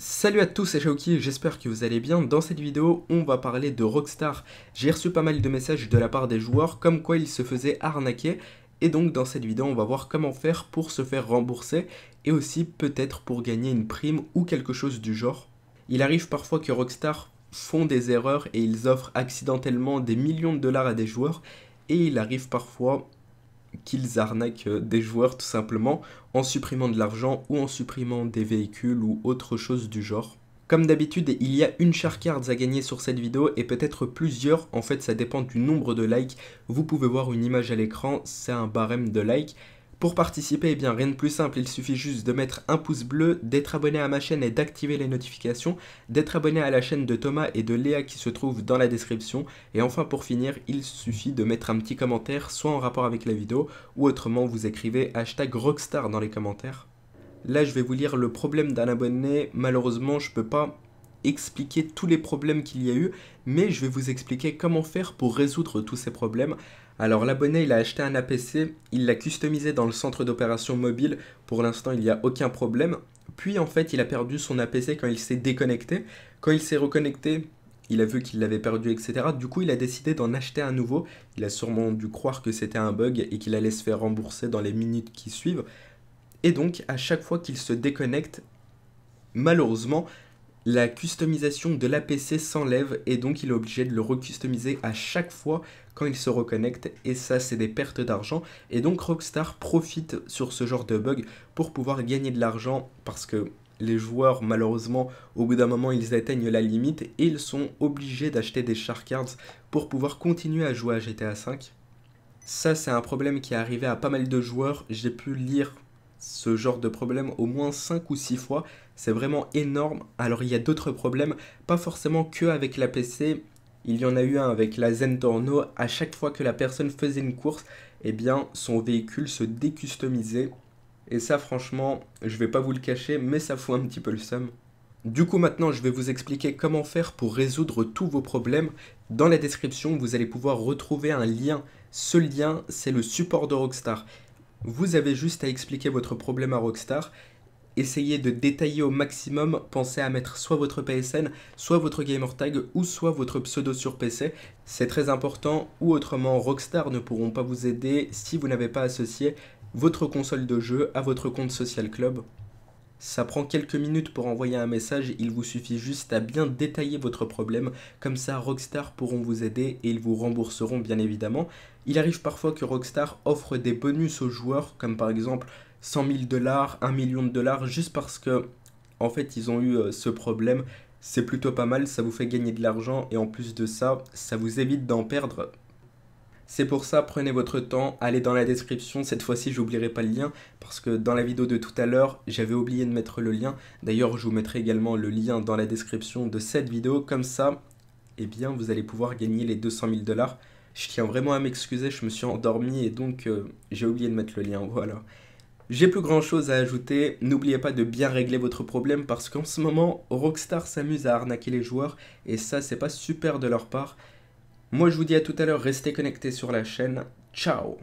Salut à tous, c'est Shaoki, j'espère que vous allez bien. Dans cette vidéo, on va parler de Rockstar. J'ai reçu pas mal de messages de la part des joueurs comme quoi ils se faisaient arnaquer. Et donc dans cette vidéo, on va voir comment faire pour se faire rembourser et aussi peut-être pour gagner une prime ou quelque chose du genre. Il arrive parfois que Rockstar font des erreurs et ils offrent accidentellement des millions de dollars à des joueurs et il arrive parfois qu'ils arnaquent euh, des joueurs tout simplement en supprimant de l'argent ou en supprimant des véhicules ou autre chose du genre. Comme d'habitude, il y a une char à gagner sur cette vidéo et peut-être plusieurs, en fait ça dépend du nombre de likes. Vous pouvez voir une image à l'écran, c'est un barème de likes pour participer, eh bien rien de plus simple, il suffit juste de mettre un pouce bleu, d'être abonné à ma chaîne et d'activer les notifications, d'être abonné à la chaîne de Thomas et de Léa qui se trouve dans la description, et enfin pour finir, il suffit de mettre un petit commentaire, soit en rapport avec la vidéo, ou autrement vous écrivez hashtag rockstar dans les commentaires. Là je vais vous lire le problème d'un abonné, malheureusement je peux pas expliquer tous les problèmes qu'il y a eu, mais je vais vous expliquer comment faire pour résoudre tous ces problèmes. Alors l'abonné, il a acheté un APC, il l'a customisé dans le centre d'opération mobile. Pour l'instant, il n'y a aucun problème. Puis en fait, il a perdu son APC quand il s'est déconnecté. Quand il s'est reconnecté, il a vu qu'il l'avait perdu, etc. Du coup, il a décidé d'en acheter un nouveau. Il a sûrement dû croire que c'était un bug et qu'il allait se faire rembourser dans les minutes qui suivent. Et donc, à chaque fois qu'il se déconnecte, malheureusement, la customisation de l'APC s'enlève et donc il est obligé de le recustomiser à chaque fois quand il se reconnecte et ça c'est des pertes d'argent et donc Rockstar profite sur ce genre de bug pour pouvoir gagner de l'argent parce que les joueurs, malheureusement, au bout d'un moment, ils atteignent la limite et ils sont obligés d'acheter des Shark Cards pour pouvoir continuer à jouer à GTA V. Ça, c'est un problème qui est arrivé à pas mal de joueurs. J'ai pu lire ce genre de problème au moins 5 ou 6 fois. C'est vraiment énorme. Alors il y a d'autres problèmes, pas forcément que avec la PC. Il y en a eu un avec la zen Zentorno. À chaque fois que la personne faisait une course, et eh bien son véhicule se décustomisait. Et ça franchement, je vais pas vous le cacher, mais ça fout un petit peu le seum. Du coup maintenant je vais vous expliquer comment faire pour résoudre tous vos problèmes. Dans la description vous allez pouvoir retrouver un lien. Ce lien c'est le support de Rockstar. Vous avez juste à expliquer votre problème à Rockstar, essayez de détailler au maximum, pensez à mettre soit votre PSN, soit votre gamertag ou soit votre pseudo sur PC, c'est très important ou autrement Rockstar ne pourront pas vous aider si vous n'avez pas associé votre console de jeu à votre compte social club ça prend quelques minutes pour envoyer un message, il vous suffit juste à bien détailler votre problème, comme ça Rockstar pourront vous aider et ils vous rembourseront bien évidemment. Il arrive parfois que Rockstar offre des bonus aux joueurs, comme par exemple 100 000 dollars, 1 million de dollars, juste parce que en fait ils ont eu euh, ce problème. C'est plutôt pas mal, ça vous fait gagner de l'argent et en plus de ça, ça vous évite d'en perdre c'est pour ça, prenez votre temps, allez dans la description, cette fois-ci j'oublierai pas le lien, parce que dans la vidéo de tout à l'heure, j'avais oublié de mettre le lien. D'ailleurs, je vous mettrai également le lien dans la description de cette vidéo, comme ça, eh bien, vous allez pouvoir gagner les 200 000 dollars. Je tiens vraiment à m'excuser, je me suis endormi et donc euh, j'ai oublié de mettre le lien, voilà. J'ai plus grand chose à ajouter, n'oubliez pas de bien régler votre problème parce qu'en ce moment, Rockstar s'amuse à arnaquer les joueurs et ça c'est pas super de leur part. Moi je vous dis à tout à l'heure, restez connectés sur la chaîne. Ciao